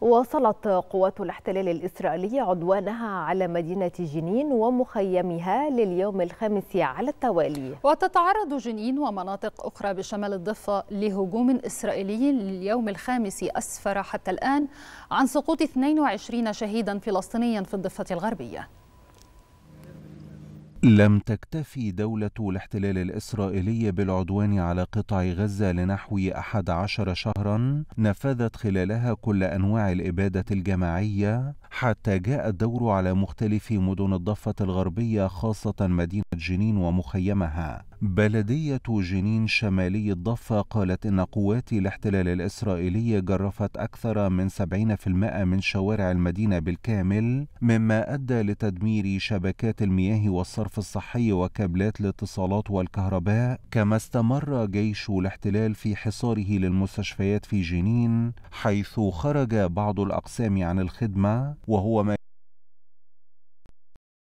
واصلت قوات الاحتلال الإسرائيلي عدوانها على مدينة جنين ومخيمها لليوم الخامس على التوالي وتتعرض جنين ومناطق أخرى بشمال الضفة لهجوم إسرائيلي لليوم الخامس أسفر حتى الآن عن سقوط 22 شهيدا فلسطينيا في الضفة الغربية لم تكتفي دولة الاحتلال الإسرائيلي بالعدوان على قطاع غزة لنحو 11 شهرا نفذت خلالها كل أنواع الإبادة الجماعية حتى جاء الدور على مختلف مدن الضفة الغربية خاصة مدينة جنين ومخيمها بلدية جنين شمالي الضفة قالت إن قوات الاحتلال الإسرائيلي جرفت أكثر من 70% من شوارع المدينة بالكامل مما أدى لتدمير شبكات المياه والصرف الصحي وكابلات الاتصالات والكهرباء كما استمر جيش الاحتلال في حصاره للمستشفيات في جنين حيث خرج بعض الأقسام عن الخدمة وهو ما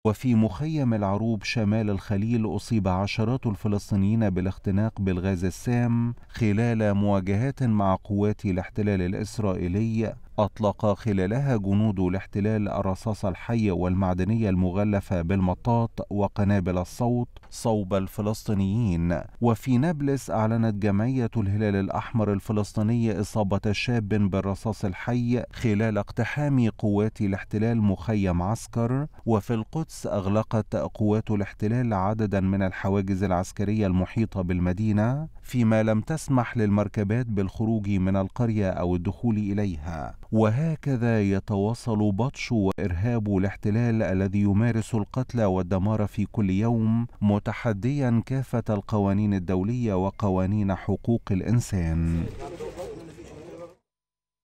وفي مخيم العروب شمال الخليل أصيب عشرات الفلسطينيين بالاختناق بالغاز السام خلال مواجهات مع قوات الاحتلال الإسرائيلي أطلق خلالها جنود الاحتلال الرصاص الحي والمعدنية المغلفة بالمطاط وقنابل الصوت صوب الفلسطينيين وفي نابلس أعلنت جمعية الهلال الأحمر الفلسطيني إصابة شاب بالرصاص الحي خلال اقتحام قوات الاحتلال مخيم عسكر وفي القدس أغلقت قوات الاحتلال عددا من الحواجز العسكرية المحيطة بالمدينة فيما لم تسمح للمركبات بالخروج من القرية أو الدخول إليها وهكذا يتواصل بطش وارهاب الاحتلال الذي يمارس القتل والدمار في كل يوم متحديا كافه القوانين الدوليه وقوانين حقوق الانسان